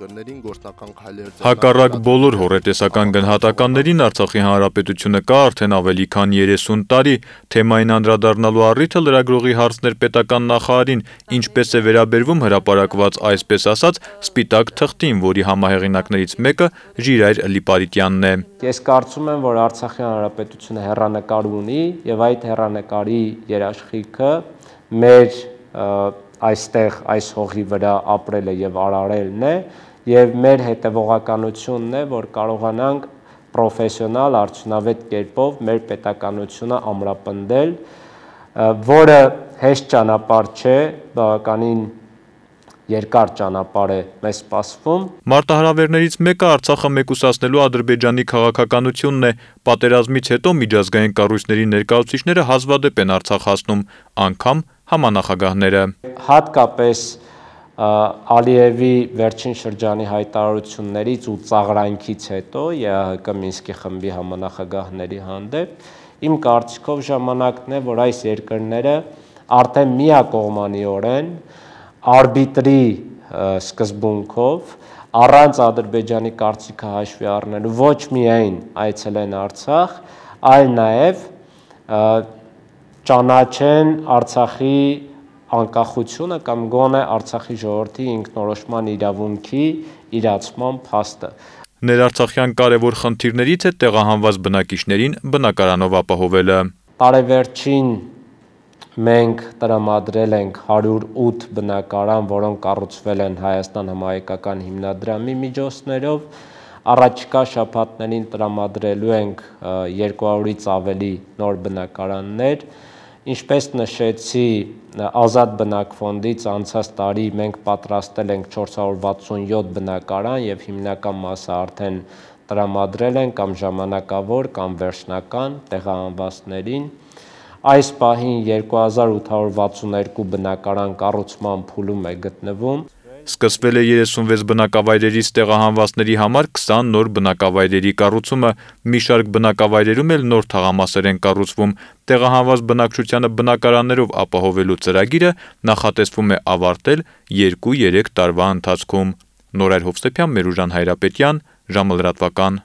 գործընկերներին գործնական քայլեր ձեռնարկել։ Հակառակ բոլոր հորետեսական գնահատականներին Արցախի հանրապետությունը կա արդեն ավելի քան 30 տարի, թեմային անդրադառնալու առիթը լրագրողի հարցներ պետական նախարարին, ինչպես է վերաբերվում հրապարակված այսպես ասած սպիտակ թղթին, որի համահեղինակներից մեկը Ժիրայր Լիպարիտյանն է։ Ես կարծում եմ, որ Արցախի հանրապետությունը հերանեկար ունի եւ այդ հերանեկարի երաշխիքը մեր այստեղ այս հողի վրա ապրելը եւ արարելն է եւ մեր հետևողականությունն է, որ կարողանանք պրոֆեսիոնալ արդյունավետ կերպով մեր պետականությունը ամրապնդել, որը հեշտ ճանապարհ չէ, բավականին երկար ճանապարհ է մեզ սպասվում։ Մարտահրավերներից մեկը Արցախը մեկուսացնելու Ադրբեջանի քաղաքականությունն է։ Պատերազմից հետո միջազգային կառույցների ներկայացուցիչները հազվադեպ են Արցախ հասնում, անկամ համանախագահները։ Հատկապես Ալիևի վերջին շրջանի հայտարարություններից ու ծաղրանքից հետո ԵԱՀԿ Մինսկի խմբի համանախագահների հանդեպ իմ կարծիքով ժամանակն է, որ այս երկրները արդեն միակողմանիորեն արբիտրի սկզբունքով առանց Ադրբեջանի կարծիքը հաշվի առնելու ոչ միայն այցելեն Արցախ, այլ նաև ճանաչեն Արցախի անկախությունը կամ գոնե Արցախի ժողովրդի ինքնորոշման իրավունքի իրացման փաստը։ Ներարցախյան կարևոր խնդիրներից է տեղահանված բնակիչներին բնակարանով ապահովելը։ Տարեվերջին մենք տրամադրել ենք 108 բնակարան, որոնք կառուցվել են Հայաստան համահայկական հիմնադրամի միջոցներով։ Առաջկա շաբաթներին տրամադրելու ենք 200-ից ավելի նոր բնակարաններ, Ինչպես նշեցի, ազատ բնակ ֆոնդից անցած տարի մենք պատրաստել ենք 467 բնակարան եւ հիմնական մասը արդեն տրամադրել են կամ ժամանակավոր կամ վերջնական տեղահանվածներին։ Այս պահին 2862 բնակարան կառուցման փուլում է գտնվում։ Սկսվել է 36 բնակավայրերից տեղահանվածների համար 20 նոր բնակավայրերի կառուցումը, մի շարք բնակավայրերում էլ նոր թաղամասեր են կառուցվում։ Տեղահանված բնակչությանը բնակարաններով ապահովելու ծրագիրը նախատեսվում է ավարտել 2-3 տարվա ընթացքում։ Նորայր Հովսեփյան, Մերուժան Հայրապետյան, ժամը լրատվական